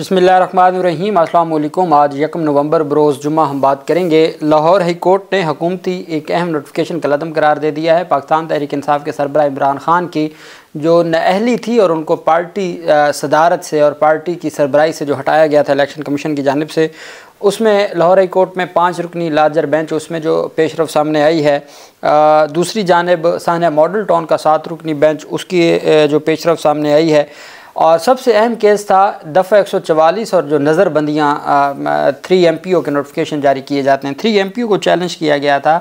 अस्सलाम वालेकुम आज यकम नवंबर बरोज़ जुमा हम बात करेंगे लाहौर हाई कोर्ट ने हकूमती एक अहम नोटिफिकेशन लदम करार दे दिया है पाकिस्तान तहरीक इंसाफ के सरबरा इमरान खान की जो नहली थी और उनको पार्टी सदारत से और पार्टी की सरबराही से जो हटाया गया था इलेक्शन कमीशन की जानब से उसमें लाहौर हाई कोर्ट में पाँच रुकनी लार्जर बेंच उसमें जो पेशरफ सामने आई है आ, दूसरी जानब सान्या मॉडल टाउन का सात रुकनी बेंच उसकी जो पेशरफ सामने आई है और सबसे अहम केस था दफ़ा 144 और जो नज़रबंदियाँ थ्री एम पी ओ के नोटिफिकेशन जारी किए जाते हैं थ्री एम पी ओ को चैलेंज किया गया था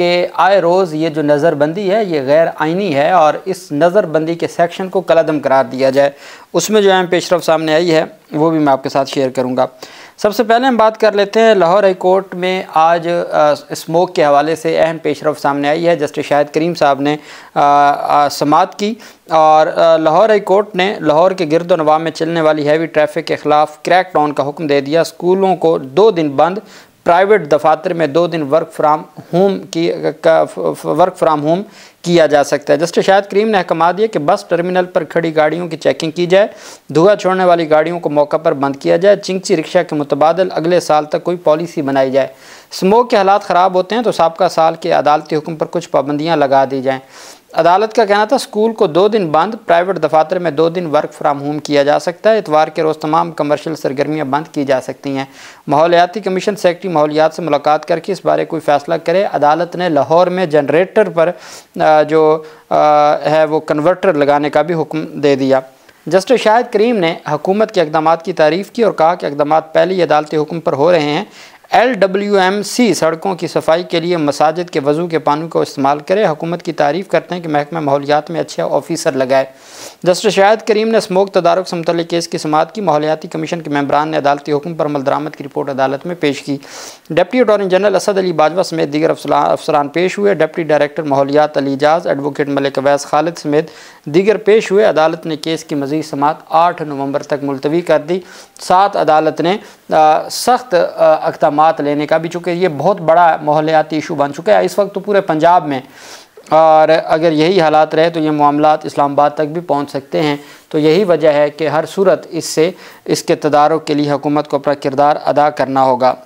कि आए रोज़ ये जो नज़रबंदी है ये गैर आइनी है और इस नज़रबंदी के सेक्शन को कलदम करार दिया जाए उसमें जो अहम पेशरफ सामने आई है वो भी मैं आपके साथ शेयर करूँगा सबसे पहले हम बात कर लेते हैं लाहौर हाई कोर्ट में आज आ, स्मोक के हवाले से अहम पेशरफ सामने आई है जस्टिस शाहिद करीम साहब ने समात की और लाहौर हाई कोर्ट ने लाहौर के गिरद नवाब में चलने वाली हैवी ट्रैफिक के खिलाफ क्रैक डाउन का हुक्म दे दिया स्कूलों को दो दिन बंद प्राइवेट दफातर में दो दिन वर्क फ्राम होम की का वर्क फ्राम होम किया जा सकता है जस्टिस शायद करीम ने अहकमा दिए कि बस टर्मिनल पर खड़ी गाड़ियों की चेकिंग की जाए धुआं छोड़ने वाली गाड़ियों को मौका पर बंद किया जाए चिंगची रिक्शा के मुतबादल अगले साल तक कोई पॉलिसी बनाई जाए स्मोक के हालात ख़राब होते हैं तो सबका साल के अदालती हुक्म पर कुछ पाबंदियाँ लगा दी जाएँ अदालत का कहना था स्कूल को दो दिन बंद प्राइवेट दफातर में दो दिन वर्क फ्राम होम किया जा सकता है इतवार के रोज़ तमाम कमर्शियल सरगर्मियां बंद की जा सकती हैं माहौलियाती कमीशन सेक्रेटरी माहौलियात से मुलाकात करके इस बारे कोई फ़ैसला करे अदालत ने लाहौर में जनरेटर पर जो है वो कन्वर्टर लगाने का भी हुक्म दे दिया जस्टिस शाहिद करीम ने हुकूमत के इकदाम की तारीफ की और कहा कि इकदाम पहले ही अदालती हुक्म पर हो रहे हैं एल डब्ल्यू एम सी सड़कों की सफाई के लिए मसाजिद के वज़ू के पानी को इस्तेमाल करें हुकूमत की तारीफ़ करते हैं कि महकमा माहौलियात में अच्छे ऑफिसर लगाए जस्टिस शायद करीम ने स्मोक तदारक से मुतल केस की समात की माहौलियाती कमीशन के मेम्बरान ने अदालती हुक्म पर अमल दरामद की रिपोर्ट अदालत में पेश की deputy attorney general Asad Ali Bajwa समेत दीगर अफसरान पेश हुए डिप्टी डायरेक्टर माहौलियात अली एजाज एडवोकेट मलिक अवैस खालिद समेत दीगर पेश हुए अदालत ने केस की मजीद समात आठ नवंबर तक मुलतवी कर दी सात अदालत ने सख्त इकदाम इकदाम लेने का भी चूँकि ये बहुत बड़ा माहौलियाती इशू बन चुका है इस वक्त तो पूरे पंजाब में और अगर यही हालात रहे तो ये मामला इस्लामाबाद तक भी पहुँच सकते हैं तो यही वजह है कि हर सूरत इससे इसके तदारों के लिए हुकूमत को अपना किरदार अदा करना होगा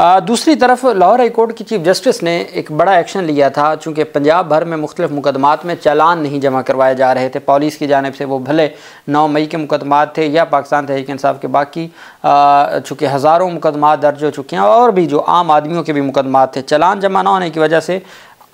दूसरी तरफ लाहौर हाईकोर्ट की चीफ जस्टिस ने एक बड़ा एक्शन लिया था चूँकि पंजाब भर में मुख्तलिफ मुकदमात में चालान नहीं जमा करवाए जा रहे थे पॉलिस की जानब से वो भले नौ मई के मुकदमात थे या पाकिस्तान तहरीक इंसाफ के बाकी चूँकि हज़ारों मुकदमात दर्ज हो चुके हैं और भी जो आम आदमियों के भी मुकदमात थे चालान जमा ना होने की वजह से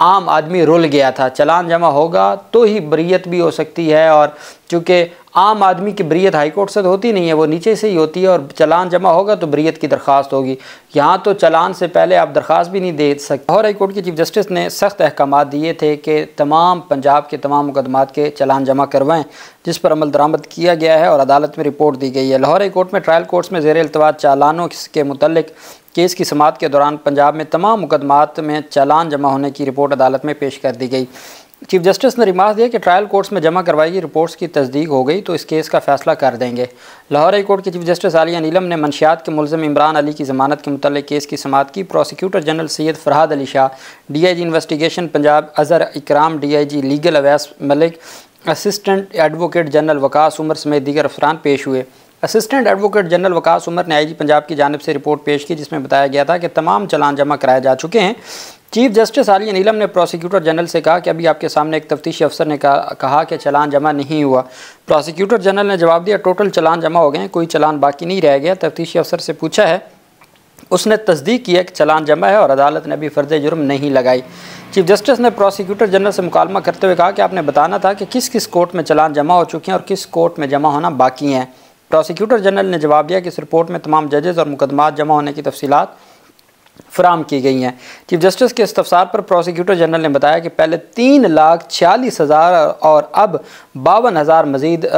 आम आदमी रुल गया था चलान जमा होगा तो ही बरीत भी हो सकती है और चूँकि आम आदमी की हाई हाईकोर्ट से तो होती नहीं है वो नीचे से ही होती है और चलान जमा होगा तो बरीयत की दरख्वास्त होगी यहाँ तो चलान से पहले आप दरख्वास्त भी नहीं दे सकते और हाईकोर्ट के चीफ जस्टिस ने सख्त अहकाम दिए थे कि तमाम पंजाब के तमाम मुकदमात के चलान जमा करवाएँ जिस पर अमल दरामद किया गया है और अदालत में रिपोर्ट दी गई है लाहौर हाईकोर्ट में ट्रायल कोर्ट्स में जेर अल्तवा चालानों के मुतलिक केस की समात के दौरान पंजाब में तमाम मुकदमात में चालान जमा होने की रिपोर्ट अदालत में पेश कर दी गई चीफ जस्टिस ने रिमार्क दिया कि ट्रायल कोर्ट्स में जमा करवाई गई रिपोर्ट्स की तस्दीक हो गई तो इस केस का फैसला कर देंगे लाहौर हाई कोर्ट के चीफ जस्टिस आलिया नीलम ने मनशियात के मुलम इमरान अली की जमानत के मुतल केस की समात की prosecutor general Syed Farhad Ali Shah D I G investigation Punjab Azhar Ikram D I G legal Awais Malik assistant advocate general Waqas Umar समेत दीगर अफसरान पेश हुए assistant advocate general Waqas Umar ने आईजी पंजाब की जानब से रिपोर्ट पेश की जिसमें बताया गया था कि तमाम चलान जमा कराए जा चुके हैं चीफ जस्टिस आलिय नीलम ने प्रोसिक्यूटर जनरल से कहा कि अभी आपके सामने एक तफ्तीशी अफसर ने कहा, कहा कि चलान जमा नहीं हुआ प्रोसिक्यूटर जनरल ने जवाब दिया टोटल चलान जमा हो गए हैं कोई चलान बाकी नहीं रह गया तफ्तीशी अफसर से पूछा है उसने तस्दीक किया कि चलान जमा है और अदालत ने अभी फर्ज जुर्म नहीं लगाई चीफ जस्टिस ने प्रोसिक्यूटर जनरल से मुकालमा करते हुए कहा कि आपने बताना था कि किस किस कोर्ट में चलान जमा हो चुके हैं और किस कोर्ट में जमा होना बाकी हैं प्रोसिक्यूटर जनरल ने जवाब दिया कि इस रिपोर्ट में तमाम जजेज़ और मुकदमा जमा होने की तफसीत फ्राहम की गई हैं चीफ जस्टिस के इस्तफसार पर प्रोसिक्यूटर जनरल ने बताया कि पहले तीन लाख छियालीस हज़ार और अब बावन हज़ार मज़ीद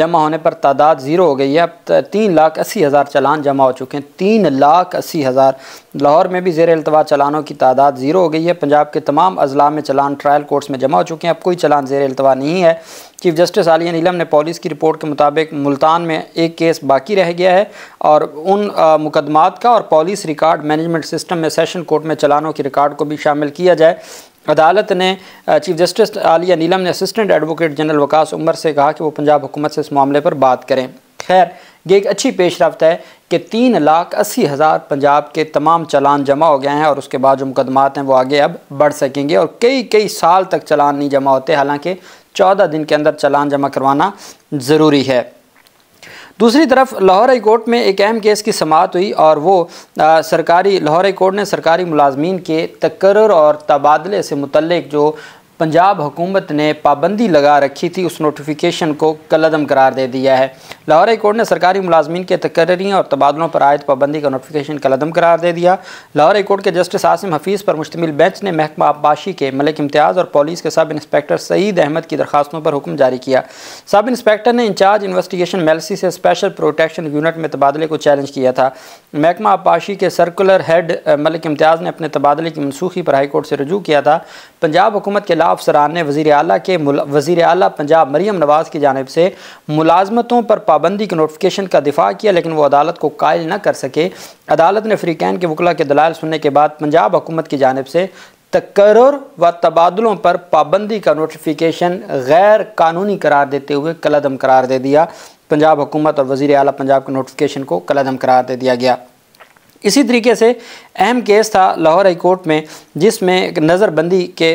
जमा होने पर तादाद ज़ीरो हो गई है अब तीन लाख अस्सी हज़ार चलान जमा हो चुके हैं तीन लाख अस्सी हज़ार लाहौर में भी जेर अल्तवा चलानों की तादाद ज़ीरो हो गई है पंजाब के तमाम अजला में चलान ट्रायल कोर्ट्स में जमा हो चुके हैं अब कोई चलान जेर अल्तवा नहीं है चीफ जस्टिस आलिया नीलम ने पुलिस की रिपोर्ट के मुताबिक मुल्तान में एक केस बाकी रह गया है और उन मुकदमात का और पॉलिस रिकॉर्ड मैनेजमेंट सिस्टम में सेशन कोर्ट में चलानों के रिकॉर्ड को भी शामिल किया जाए अदालत ने चीफ जस्टिस आलिया नीलम ने assistant advocate general Waqas Umar से कहा कि वो पंजाब हुकूमत से इस मामले पर बात करें खैर ये एक अच्छी पेश रफ्त है कि तीन लाख अस्सी हज़ार पंजाब के तमाम चलान जमा हो गए हैं और उसके बाद जो मुकदमात हैं वो आगे अब बढ़ सकेंगे और कई कई साल तक चलान नहीं जमा होते हालांकि चौदह दिन के अंदर चलान जमा करवाना ज़रूरी है दूसरी तरफ लाहौर हाई कोर्ट में एक अहम केस की समात हुई और वो आ, सरकारी लाहौर हाई कोर्ट ने सरकारी मुलाजमीन के तकर और तबादले से मुतलक जो पंजाब हुकूमत ने पाबंदी लगा रखी थी उस नोटिफिकेशन को कलदम करार दे दिया है लाहौर कोर्ट ने सरकारी मुलाजमीन के तकर्रियाँ और तबादलों पर आयद पाबंदी का नोटिफिकेशन कलदम करार दे दिया लाहौर कोर्ट के जस्टिस आसिम हफीज़ पर मुश्तमिल बेंच ने महकमा आबपाशी के मलिक इम्तियाज़ और पुलिस के सब इंस्पेक्टर सईद अहमद की दरखास्तों पर हुक्म जारी किया सब इंस्पेक्टर ने इंचार्ज इन्वेस्टिगेशन मेलसी से स्पेशल प्रोटेक्शन यूनिट में तबादले को चैलेंज किया था महकमा आबपाशी के सर्कुलर हेड मलिक इम्तियाज़ ने अपने तबादले की मनसूखी पर हाईकोर्ट से रजू किया था पंजाब हुकूमत के वज़रा अफसरान ने वज़ी अली के वज़ी अली पंजाब मरीम नवाज़ की जानब से मुलाजमतों पर पाबंदी की नोटिफिकेशन का दिफा किया लेकिन वो अदालत को कायल न कर सके अदालत ने फ्रीकैन के वकला के दलाल सुनने के बाद पंजाब हुकूमत की जानब से तकर व तबादलों पर पाबंदी का नोटिफिकेशन गैर कानूनी करार देते हुए कलदम करार दे दिया पंजाब हुकूमत और वज़ी अली पंजाब के नोटिफिकेशन को कलदम करार दे दिया गया इसी तरीके से अहम केस था लाहौर हाई कोर्ट में जिसमें नज़रबंदी के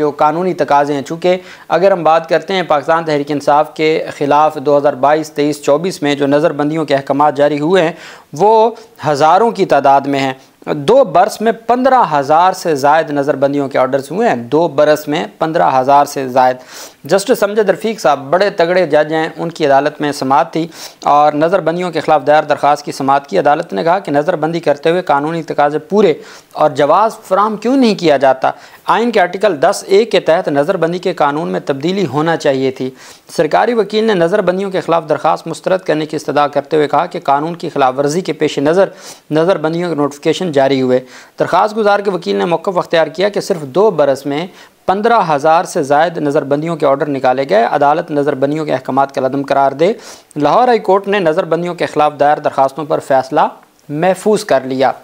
जो कानूनी तकाजे हैं चूँकि अगर हम बात करते हैं पाकिस्तान तहरीक इंसाफ के ख़िलाफ़ 2022 23 24 में जो नज़रबंदियों के अहकाम जारी हुए हैं वो हज़ारों की तादाद में हैं दो बरस में पंद्रह हज़ार से जायद नज़रबंदियों के ऑर्डर्स हुए हैं दो बरस में पंद्रह हज़ार से जायद जस्टिस समजद रफ़ीक साहब बड़े तगड़े जज हैं उनकी अदालत में समात थी और नज़रबंदियों के ख़िलाफ़ दायर दरख्वास्त की समात की अदालत ने कहा कि नज़रबंदी करते हुए कानूनी तकाजे पूरे और जवाब फ्राहम क्यों नहीं किया जाता आइन के आर्टिकल 10 ए के तहत नज़रबंदी के कानून में तब्दीली होना चाहिए थी सरकारी वकील ने नज़रबंदियों के खिलाफ दरख्वास्त मुस्तरद करने की इस्तः करते हुए कहा कि कानून की खिलाफ वर्जी के पेश नज़र नज़रबंदियों के नोटिफिकेशन जारी हुए दरख्वास्त गुजार के वकील ने मौक़ अख्तियार किया कि सिर्फ दो बरस में पंद्रह हज़ार से जायद नज़रबंदियों के ऑर्डर निकाले गए अदालत नज़रबंदियों के अहकाम का लदम करार दे लाहौर हाई कोर्ट ने नज़रबंदियों के खिलाफ दायर दरखास्तों पर फैसला महफूज कर लिया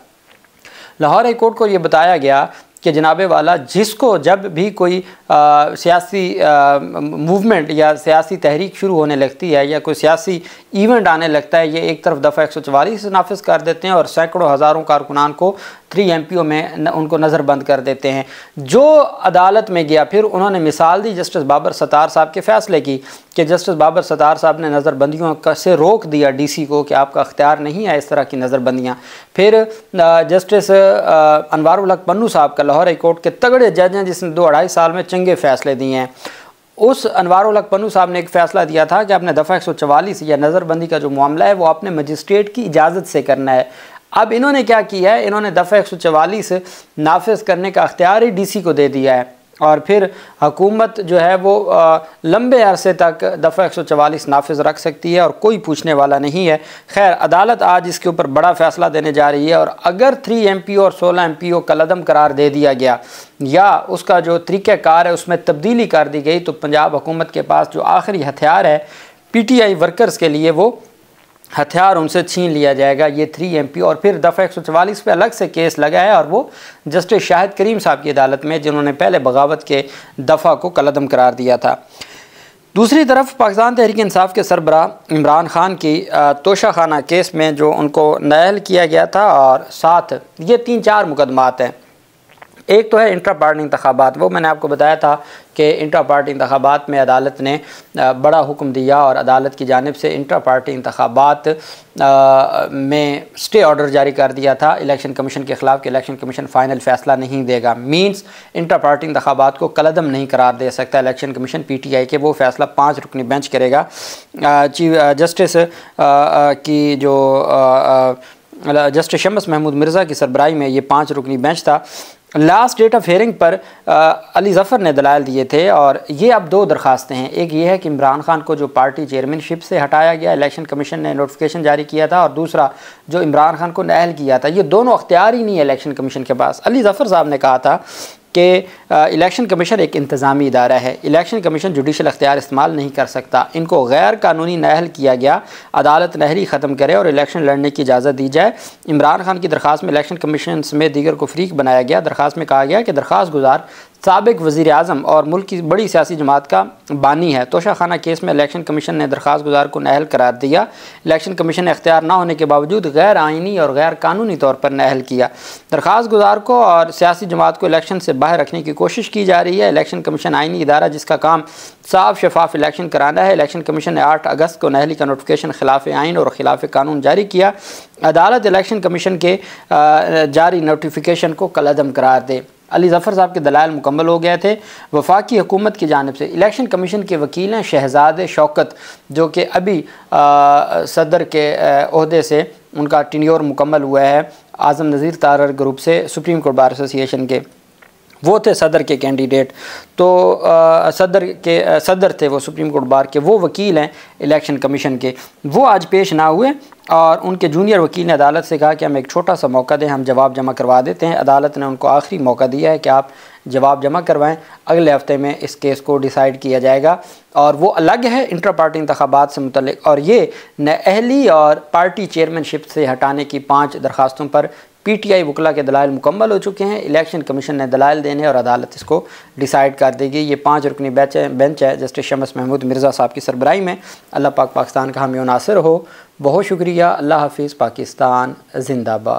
लाहौर हाई कोर्ट को यह बताया गया कि जनाबे वाला जिसको जब भी कोई सियासी मूवमेंट या सियासी तहरीक शुरू होने लगती है या कोई सियासी इवेंट आने लगता है ये एक तरफ दफ़ा एक सौ चवालीस नाफिज कर देते हैं और सैकड़ों हज़ारों कारकुनान को थ्री ओ में न, उनको नज़रबंद कर देते हैं जो अदालत में गया फिर उन्होंने मिसाल दी जस्टिस बाबर सतार साहब के फ़ैसले की कि जस्टिस बाबर सतार साहब ने नज़रबंदियों से रोक दिया डीसी को कि आपका अख्तियार नहीं है इस तरह की नज़रबंदियाँ फिर जस्टिस अनवारुलक पन्नू साहब का लाहौर हाईकोर्ट कोर्ट के तगड़े जज हैं जिसने दो अढ़ाई साल में चंगे फ़ैसले दिए हैं उस अनवर उलक पन्नू साहब ने एक फ़ैसला दिया था कि आपने दफ़ा एक सौ चवालीस या नज़रबंदी का जो मामला है वो आपने मजिस्ट्रेट की इजाज़त से करना है अब इन्होंने क्या किया है इन्होंने दफ़ा एक सौ चवालीस नाफज करने का अख्तियार ही डी सी को दे दिया है और फिर हकूमत जो है वो लंबे अरसे तक दफ़ा एक सौ चवालीस नाफज रख सकती है और कोई पूछने वाला नहीं है खैर अदालत आज इसके ऊपर बड़ा फ़ैसला देने जा रही है और अगर थ्री एम पी ओ और सोलह एम पी ओ का लदम करार दे दिया गया या उसका जो तरीक़ाकार है उसमें तब्दीली कर दी गई तो पंजाब हुकूमत के पास जो आखिरी हथियार है पी टी आई वर्कर्स के लिए वो हथियार उनसे छीन लिया जाएगा ये थ्री एमपी और फिर दफ़ा एक पे अलग से केस लगा है और वो जस्टिस शाहिद करीम साहब की अदालत में जिन्होंने पहले बगावत के दफ़ा को कलदम करार दिया था दूसरी तरफ पाकिस्तान तहरीक इंसाफ के सरबरा इमरान खान की तोशा खाना केस में जो उनको नायल किया गया था और साथ ये तीन चार मुकदमात हैं एक तो है इंट्रा पार्टी इंतबात वो मैंने आपको बताया था कि इंट्रा पार्टी इंतबात में अदालत ने बड़ा हुक्म दिया और अदालत की जानब से इंट्रा पार्टी इंतबात में स्टे ऑर्डर जारी कर दिया था इलेक्शन कमीशन के ख़िलाफ़ कि इलेक्शन कमीशन फ़ाइनल फ़ैसला नहीं देगा मीन्स इंट्रा पार्टी इंतबात को कलदम नहीं करार दे सकता election commission P T I के वो फ़ैसला पाँच रुकनी बेंच करेगा चीफ जस्टिस की जो जस्टिस शमस महमूद मिर्ज़ा की सरबराई में ये पाँच रुकनी बेंच था लास्ट डेट ऑफ हेयरिंग पर आ, अली जफ़र ने दलाल दिए थे और ये अब दो दरखास्तें हैं एक ये है कि इमरान खान को जो पार्टी चेयरमैनशिप से हटाया गया इलेक्शन कमीशन ने नोटिफिकेशन जारी किया था और दूसरा जो इमरान खान को नहल किया था ये दोनों अख्तियार ही नहीं है इलेक्शन कमीशन के पास अली जफ़र साहब ने कहा था कि इलेक्शन कमीशन एक इंतज़ामी इदारा है इलेक्शन कमीशन जुडिशल अख्तियार इस्तेमाल नहीं कर सकता इनको गैर कानूनी नहल किया गया अदालत नहरी ख़त्म करे और इलेक्शन लड़ने की इजाज़त दी जाए इमरान खान की दरख्वास्त में इलेक्शन कमीशन समेत दीगर को फ्रीक बनाया गया दरख्वास्त में कहा गया कि दरख्वास्त गुजार सबक वज़ी अजम और मुल्क की बड़ी सियासी जमात का बानी है तोशा खाना केस में इलेक्शन कमीशन ने दरख्वास्त गुजार को नहल करार दिया इलेक्शन कमीशन ने अख्तियार ना होने के बावजूद गैर आइनी और गैर कानूनी तौर पर नहल किया दरख्वास्त गुजार को और सियासी जमात को इलेक्शन से बाहर रखने की कोशिश की जा रही है इलेक्शन कमीशन आइनी इदारा जिसका काम साफ शफाफ इलेक्शन कराना है इलेक्शन कमीशन ने आठ अगस्त को नहली का नोटिफिकेशन खिलाफ आइन और खिलाफ कानून जारी किया अदालत इलेक्शन कमीशन के जारी नोटिफिकेशन को कलदम करार दे अली ज़फ़र साहब के दलाल मुकम्मल हो गए थे वफाकी हुकूमत की जानब से इलेक्शन कमीशन के वकील हैं शहजाद शौकत जो कि अभी आ, सदर के अहदे से उनका टिन्योर मुकम्मल हुआ है आज़म नज़ीर तारर ग्रुप से सुप्रीम कोर्ट बार एसोसिएशन के वो थे सदर के कैंडिडेट तो आ, सदर के आ, सदर थे वो सुप्रीम कोर्ट बार के वो वकील हैं इलेक्शन कमीशन के वो आज पेश ना हुए और उनके जूनियर वकील ने अदालत से कहा कि हम एक छोटा सा मौका दें हम जवाब जमा करवा देते हैं अदालत ने उनको आखिरी मौका दिया है कि आप जवाब जमा करवाएं अगले हफ्ते में इस केस को डिसाइड किया जाएगा और वो अलग है इंटर पार्टी इंतबात से मुतलिक और ये नहली और पार्टी चेयरमैनशिप से हटाने की पाँच दरख्वास्तों पर पीटीआई वकला के दलाल मुकम्मल हो चुके हैं इलेक्शन कमीशन ने दलाल देने और अदालत इसको डिसाइड कर देगी ये पाँच रुकनी बैच है बेंच है जस्टिस शमस महमूद मिर्ज़ा साहब की सरबराही में अल्लाह पाक पाकिस्तान का हमें नासर हो बहुत शुक्रिया अल्लाह हाफिज़ पाकिस्तान जिंदाबाद